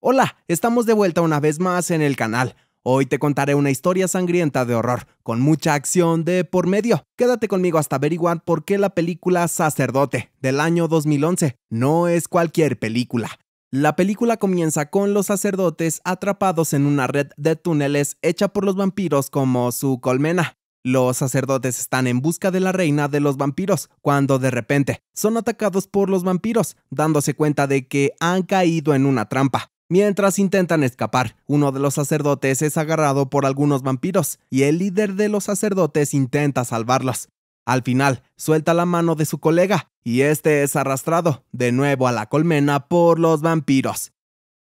Hola, estamos de vuelta una vez más en el canal. Hoy te contaré una historia sangrienta de horror, con mucha acción de por medio. Quédate conmigo hasta averiguar por qué la película Sacerdote del año 2011 no es cualquier película. La película comienza con los sacerdotes atrapados en una red de túneles hecha por los vampiros como su colmena. Los sacerdotes están en busca de la reina de los vampiros cuando de repente son atacados por los vampiros, dándose cuenta de que han caído en una trampa. Mientras intentan escapar, uno de los sacerdotes es agarrado por algunos vampiros y el líder de los sacerdotes intenta salvarlos. Al final, suelta la mano de su colega y este es arrastrado de nuevo a la colmena por los vampiros.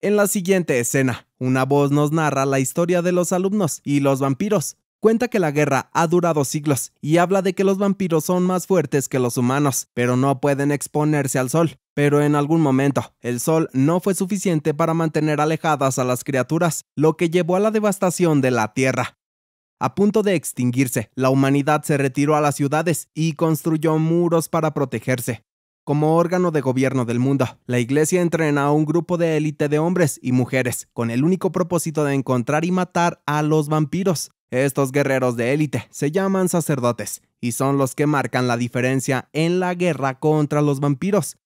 En la siguiente escena, una voz nos narra la historia de los alumnos y los vampiros, Cuenta que la guerra ha durado siglos y habla de que los vampiros son más fuertes que los humanos, pero no pueden exponerse al sol. Pero en algún momento, el sol no fue suficiente para mantener alejadas a las criaturas, lo que llevó a la devastación de la Tierra. A punto de extinguirse, la humanidad se retiró a las ciudades y construyó muros para protegerse. Como órgano de gobierno del mundo, la iglesia entrena a un grupo de élite de hombres y mujeres con el único propósito de encontrar y matar a los vampiros. Estos guerreros de élite se llaman sacerdotes y son los que marcan la diferencia en la guerra contra los vampiros.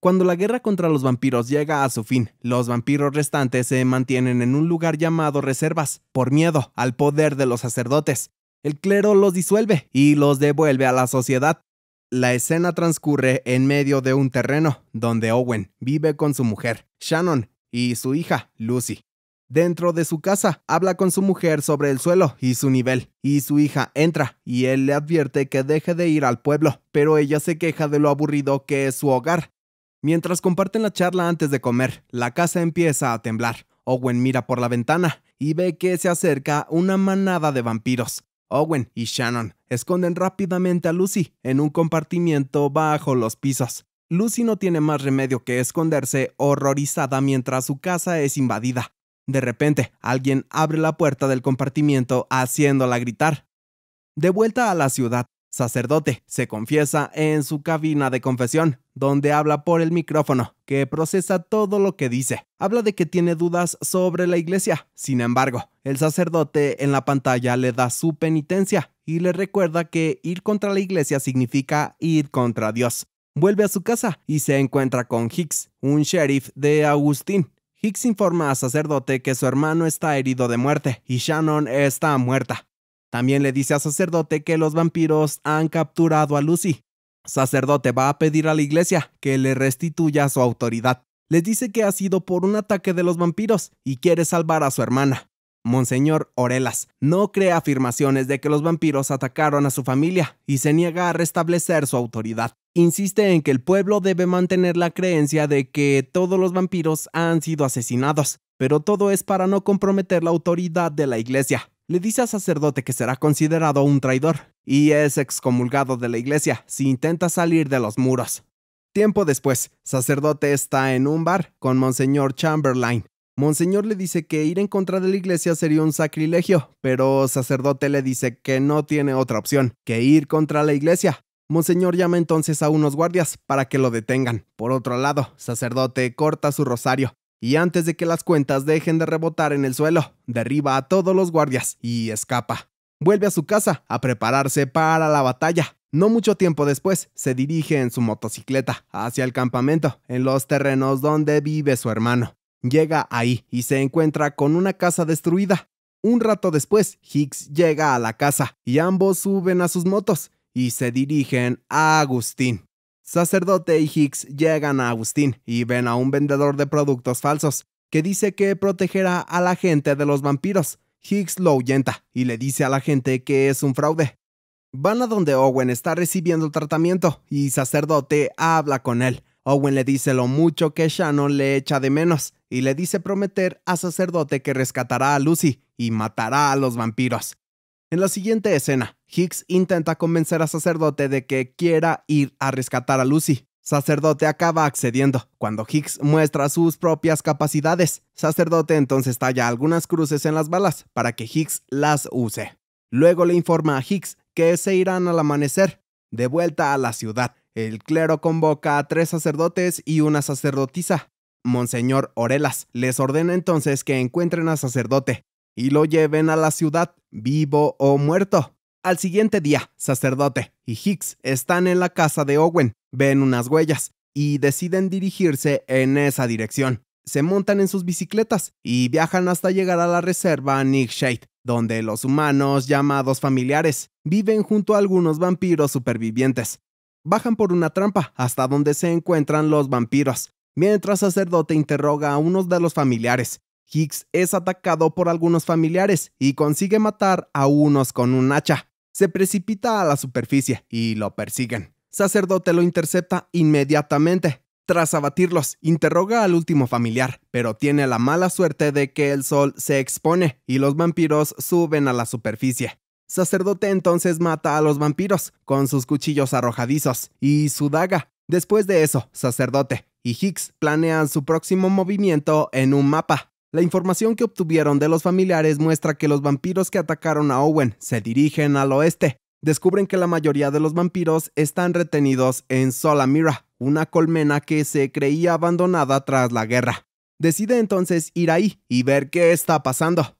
Cuando la guerra contra los vampiros llega a su fin, los vampiros restantes se mantienen en un lugar llamado reservas, por miedo al poder de los sacerdotes. El clero los disuelve y los devuelve a la sociedad. La escena transcurre en medio de un terreno, donde Owen vive con su mujer, Shannon, y su hija, Lucy dentro de su casa. Habla con su mujer sobre el suelo y su nivel, y su hija entra, y él le advierte que deje de ir al pueblo, pero ella se queja de lo aburrido que es su hogar. Mientras comparten la charla antes de comer, la casa empieza a temblar. Owen mira por la ventana y ve que se acerca una manada de vampiros. Owen y Shannon esconden rápidamente a Lucy en un compartimiento bajo los pisos. Lucy no tiene más remedio que esconderse horrorizada mientras su casa es invadida. De repente, alguien abre la puerta del compartimiento haciéndola gritar. De vuelta a la ciudad, sacerdote se confiesa en su cabina de confesión, donde habla por el micrófono, que procesa todo lo que dice. Habla de que tiene dudas sobre la iglesia. Sin embargo, el sacerdote en la pantalla le da su penitencia y le recuerda que ir contra la iglesia significa ir contra Dios. Vuelve a su casa y se encuentra con Hicks, un sheriff de Agustín, Hicks informa a sacerdote que su hermano está herido de muerte y Shannon está muerta. También le dice a sacerdote que los vampiros han capturado a Lucy. Sacerdote va a pedir a la iglesia que le restituya su autoridad. Les dice que ha sido por un ataque de los vampiros y quiere salvar a su hermana. Monseñor Orelas, no cree afirmaciones de que los vampiros atacaron a su familia y se niega a restablecer su autoridad. Insiste en que el pueblo debe mantener la creencia de que todos los vampiros han sido asesinados, pero todo es para no comprometer la autoridad de la iglesia. Le dice al sacerdote que será considerado un traidor y es excomulgado de la iglesia si intenta salir de los muros. Tiempo después, sacerdote está en un bar con Monseñor Chamberlain, Monseñor le dice que ir en contra de la iglesia sería un sacrilegio, pero sacerdote le dice que no tiene otra opción que ir contra la iglesia. Monseñor llama entonces a unos guardias para que lo detengan. Por otro lado, sacerdote corta su rosario y antes de que las cuentas dejen de rebotar en el suelo, derriba a todos los guardias y escapa. Vuelve a su casa a prepararse para la batalla. No mucho tiempo después, se dirige en su motocicleta hacia el campamento, en los terrenos donde vive su hermano llega ahí y se encuentra con una casa destruida. Un rato después, Hicks llega a la casa y ambos suben a sus motos y se dirigen a Agustín. Sacerdote y Hicks llegan a Agustín y ven a un vendedor de productos falsos que dice que protegerá a la gente de los vampiros. Hicks lo ahuyenta y le dice a la gente que es un fraude. Van a donde Owen está recibiendo tratamiento y sacerdote habla con él. Owen le dice lo mucho que Shannon le echa de menos y le dice prometer a sacerdote que rescatará a Lucy y matará a los vampiros. En la siguiente escena, Hicks intenta convencer a sacerdote de que quiera ir a rescatar a Lucy. Sacerdote acaba accediendo. Cuando Hicks muestra sus propias capacidades, sacerdote entonces talla algunas cruces en las balas para que Hicks las use. Luego le informa a Hicks que se irán al amanecer, de vuelta a la ciudad. El clero convoca a tres sacerdotes y una sacerdotisa. Monseñor Orelas. Les ordena entonces que encuentren a sacerdote y lo lleven a la ciudad, vivo o muerto. Al siguiente día, sacerdote y Hicks están en la casa de Owen, ven unas huellas y deciden dirigirse en esa dirección. Se montan en sus bicicletas y viajan hasta llegar a la reserva Nickshade, donde los humanos llamados familiares viven junto a algunos vampiros supervivientes. Bajan por una trampa hasta donde se encuentran los vampiros, Mientras sacerdote interroga a unos de los familiares, Hicks es atacado por algunos familiares y consigue matar a unos con un hacha. Se precipita a la superficie y lo persiguen. Sacerdote lo intercepta inmediatamente. Tras abatirlos, interroga al último familiar, pero tiene la mala suerte de que el sol se expone y los vampiros suben a la superficie. Sacerdote entonces mata a los vampiros con sus cuchillos arrojadizos y su daga, Después de eso, Sacerdote y Hicks planean su próximo movimiento en un mapa. La información que obtuvieron de los familiares muestra que los vampiros que atacaron a Owen se dirigen al oeste. Descubren que la mayoría de los vampiros están retenidos en Solamira, una colmena que se creía abandonada tras la guerra. Decide entonces ir ahí y ver qué está pasando.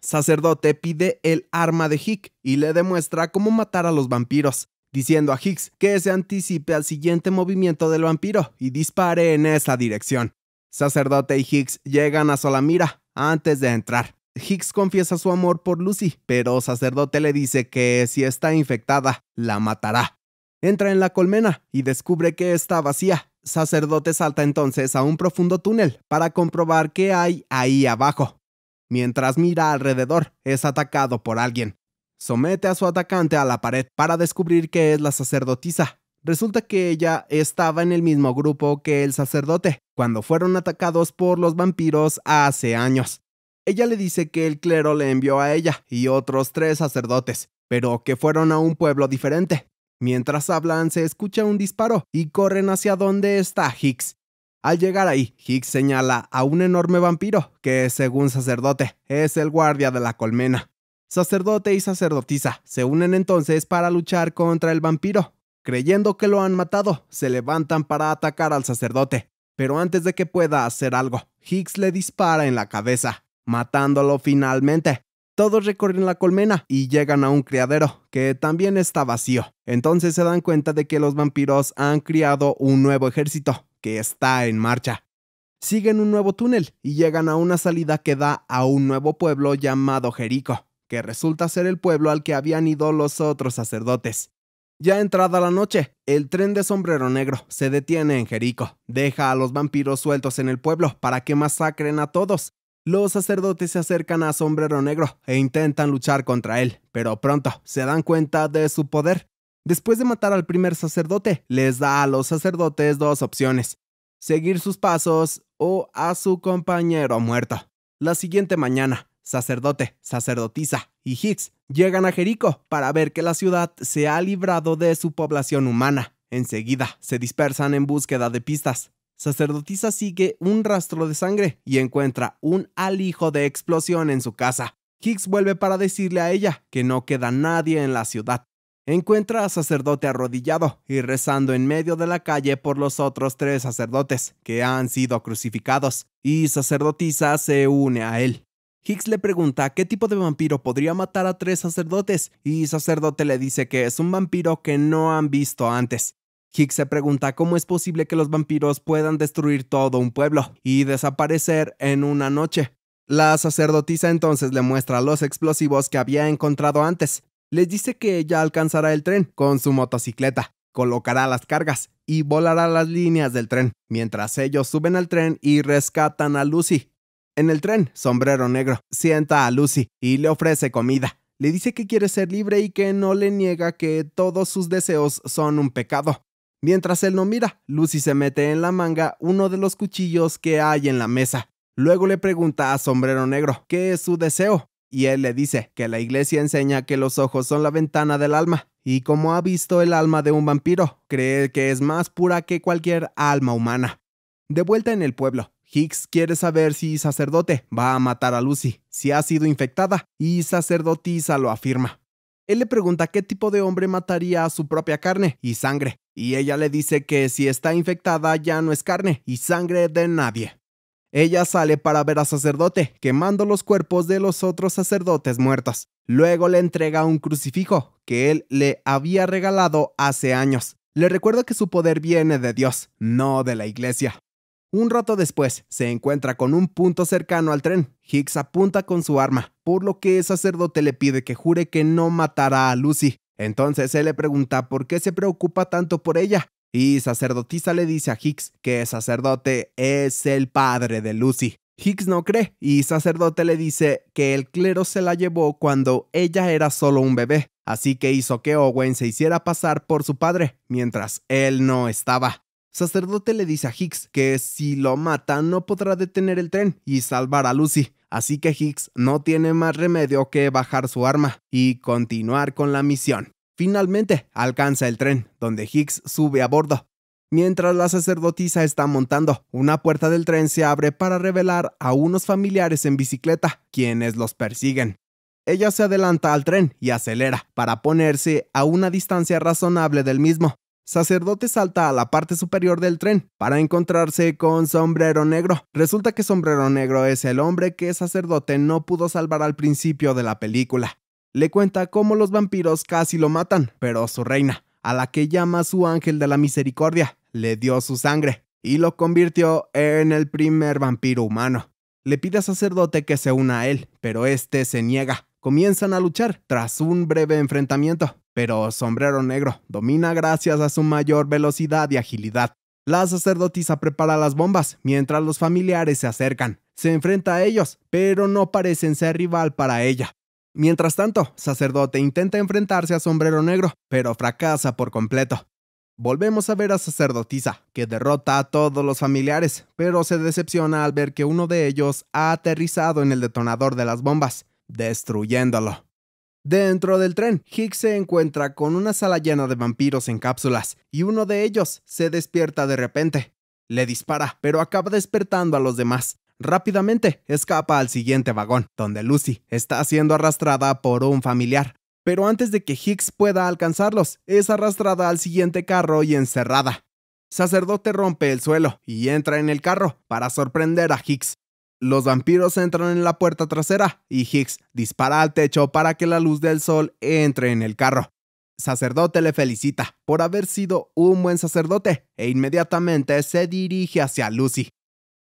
Sacerdote pide el arma de Hick y le demuestra cómo matar a los vampiros diciendo a Higgs que se anticipe al siguiente movimiento del vampiro y dispare en esa dirección. Sacerdote y Higgs llegan a Solamira antes de entrar. Higgs confiesa su amor por Lucy, pero Sacerdote le dice que si está infectada, la matará. Entra en la colmena y descubre que está vacía. Sacerdote salta entonces a un profundo túnel para comprobar qué hay ahí abajo. Mientras mira alrededor, es atacado por alguien somete a su atacante a la pared para descubrir que es la sacerdotisa. Resulta que ella estaba en el mismo grupo que el sacerdote, cuando fueron atacados por los vampiros hace años. Ella le dice que el clero le envió a ella y otros tres sacerdotes, pero que fueron a un pueblo diferente. Mientras hablan se escucha un disparo y corren hacia donde está Hicks. Al llegar ahí, Hicks señala a un enorme vampiro, que según sacerdote es el guardia de la colmena. Sacerdote y sacerdotisa se unen entonces para luchar contra el vampiro. Creyendo que lo han matado, se levantan para atacar al sacerdote. Pero antes de que pueda hacer algo, Higgs le dispara en la cabeza, matándolo finalmente. Todos recorren la colmena y llegan a un criadero, que también está vacío. Entonces se dan cuenta de que los vampiros han criado un nuevo ejército, que está en marcha. Siguen un nuevo túnel y llegan a una salida que da a un nuevo pueblo llamado Jerico que resulta ser el pueblo al que habían ido los otros sacerdotes. Ya entrada la noche, el tren de sombrero negro se detiene en Jerico, deja a los vampiros sueltos en el pueblo para que masacren a todos. Los sacerdotes se acercan a Sombrero Negro e intentan luchar contra él, pero pronto se dan cuenta de su poder. Después de matar al primer sacerdote, les da a los sacerdotes dos opciones, seguir sus pasos o a su compañero muerto. La siguiente mañana, sacerdote, sacerdotisa y Higgs llegan a Jerico para ver que la ciudad se ha librado de su población humana. Enseguida se dispersan en búsqueda de pistas. Sacerdotisa sigue un rastro de sangre y encuentra un alijo de explosión en su casa. Higgs vuelve para decirle a ella que no queda nadie en la ciudad. Encuentra a sacerdote arrodillado y rezando en medio de la calle por los otros tres sacerdotes que han sido crucificados, y sacerdotisa se une a él. Hicks le pregunta qué tipo de vampiro podría matar a tres sacerdotes y sacerdote le dice que es un vampiro que no han visto antes. Hicks se pregunta cómo es posible que los vampiros puedan destruir todo un pueblo y desaparecer en una noche. La sacerdotisa entonces le muestra los explosivos que había encontrado antes. Les dice que ella alcanzará el tren con su motocicleta, colocará las cargas y volará las líneas del tren, mientras ellos suben al tren y rescatan a Lucy. En el tren, Sombrero Negro sienta a Lucy y le ofrece comida. Le dice que quiere ser libre y que no le niega que todos sus deseos son un pecado. Mientras él no mira, Lucy se mete en la manga uno de los cuchillos que hay en la mesa. Luego le pregunta a Sombrero Negro qué es su deseo, y él le dice que la iglesia enseña que los ojos son la ventana del alma, y como ha visto el alma de un vampiro, cree que es más pura que cualquier alma humana. De vuelta en el pueblo, Hicks quiere saber si sacerdote va a matar a Lucy, si ha sido infectada, y sacerdotisa lo afirma. Él le pregunta qué tipo de hombre mataría a su propia carne y sangre, y ella le dice que si está infectada ya no es carne y sangre de nadie. Ella sale para ver a sacerdote, quemando los cuerpos de los otros sacerdotes muertos. Luego le entrega un crucifijo que él le había regalado hace años. Le recuerda que su poder viene de Dios, no de la iglesia. Un rato después, se encuentra con un punto cercano al tren. Hicks apunta con su arma, por lo que el sacerdote le pide que jure que no matará a Lucy. Entonces él le pregunta por qué se preocupa tanto por ella, y sacerdotisa le dice a Hicks que el sacerdote es el padre de Lucy. Hicks no cree y sacerdote le dice que el clero se la llevó cuando ella era solo un bebé, así que hizo que Owen se hiciera pasar por su padre mientras él no estaba. Sacerdote le dice a Hicks que si lo mata no podrá detener el tren y salvar a Lucy, así que Hicks no tiene más remedio que bajar su arma y continuar con la misión. Finalmente alcanza el tren, donde Hicks sube a bordo. Mientras la sacerdotisa está montando, una puerta del tren se abre para revelar a unos familiares en bicicleta, quienes los persiguen. Ella se adelanta al tren y acelera para ponerse a una distancia razonable del mismo, Sacerdote salta a la parte superior del tren para encontrarse con Sombrero Negro. Resulta que Sombrero Negro es el hombre que Sacerdote no pudo salvar al principio de la película. Le cuenta cómo los vampiros casi lo matan, pero su reina, a la que llama su ángel de la misericordia, le dio su sangre y lo convirtió en el primer vampiro humano. Le pide a Sacerdote que se una a él, pero este se niega comienzan a luchar tras un breve enfrentamiento, pero Sombrero Negro domina gracias a su mayor velocidad y agilidad. La sacerdotisa prepara las bombas mientras los familiares se acercan. Se enfrenta a ellos, pero no parecen ser rival para ella. Mientras tanto, Sacerdote intenta enfrentarse a Sombrero Negro, pero fracasa por completo. Volvemos a ver a Sacerdotisa, que derrota a todos los familiares, pero se decepciona al ver que uno de ellos ha aterrizado en el detonador de las bombas destruyéndolo. Dentro del tren, Hicks se encuentra con una sala llena de vampiros en cápsulas, y uno de ellos se despierta de repente. Le dispara, pero acaba despertando a los demás. Rápidamente escapa al siguiente vagón, donde Lucy está siendo arrastrada por un familiar. Pero antes de que Hicks pueda alcanzarlos, es arrastrada al siguiente carro y encerrada. Sacerdote rompe el suelo y entra en el carro para sorprender a Hicks. Los vampiros entran en la puerta trasera y Hicks dispara al techo para que la luz del sol entre en el carro. Sacerdote le felicita por haber sido un buen sacerdote e inmediatamente se dirige hacia Lucy.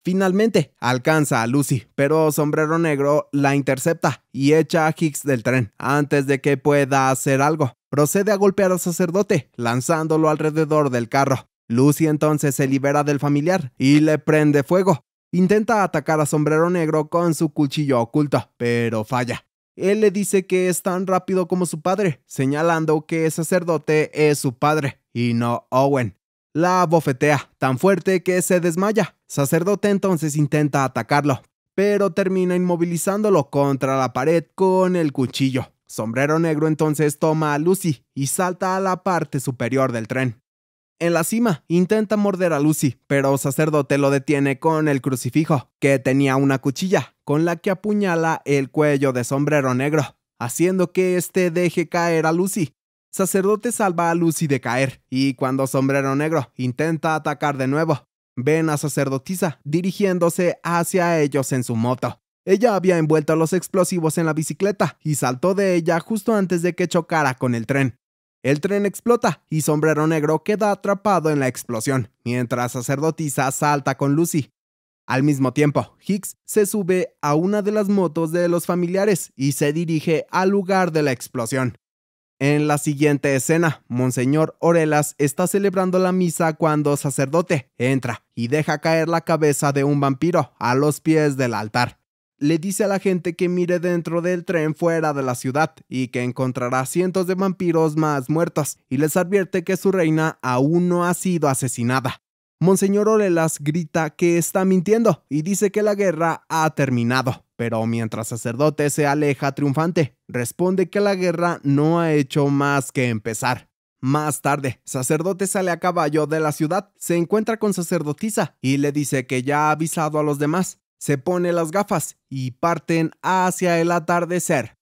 Finalmente alcanza a Lucy, pero Sombrero Negro la intercepta y echa a Hicks del tren antes de que pueda hacer algo. Procede a golpear al sacerdote, lanzándolo alrededor del carro. Lucy entonces se libera del familiar y le prende fuego, Intenta atacar a Sombrero Negro con su cuchillo oculto, pero falla. Él le dice que es tan rápido como su padre, señalando que sacerdote es su padre y no Owen. La bofetea tan fuerte que se desmaya. Sacerdote entonces intenta atacarlo, pero termina inmovilizándolo contra la pared con el cuchillo. Sombrero Negro entonces toma a Lucy y salta a la parte superior del tren. En la cima, intenta morder a Lucy, pero sacerdote lo detiene con el crucifijo, que tenía una cuchilla, con la que apuñala el cuello de sombrero negro, haciendo que éste deje caer a Lucy. Sacerdote salva a Lucy de caer, y cuando sombrero negro intenta atacar de nuevo, ven a sacerdotisa dirigiéndose hacia ellos en su moto. Ella había envuelto los explosivos en la bicicleta y saltó de ella justo antes de que chocara con el tren. El tren explota y Sombrero Negro queda atrapado en la explosión, mientras Sacerdotisa salta con Lucy. Al mismo tiempo, Hicks se sube a una de las motos de los familiares y se dirige al lugar de la explosión. En la siguiente escena, Monseñor Orelas está celebrando la misa cuando sacerdote entra y deja caer la cabeza de un vampiro a los pies del altar le dice a la gente que mire dentro del tren fuera de la ciudad y que encontrará cientos de vampiros más muertos y les advierte que su reina aún no ha sido asesinada. Monseñor Orelas grita que está mintiendo y dice que la guerra ha terminado, pero mientras sacerdote se aleja triunfante, responde que la guerra no ha hecho más que empezar. Más tarde, sacerdote sale a caballo de la ciudad, se encuentra con sacerdotisa y le dice que ya ha avisado a los demás, se pone las gafas y parten hacia el atardecer.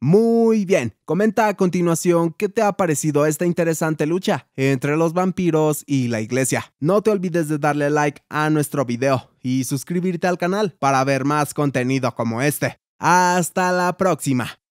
Muy bien, comenta a continuación qué te ha parecido esta interesante lucha entre los vampiros y la iglesia. No te olvides de darle like a nuestro video y suscribirte al canal para ver más contenido como este. Hasta la próxima.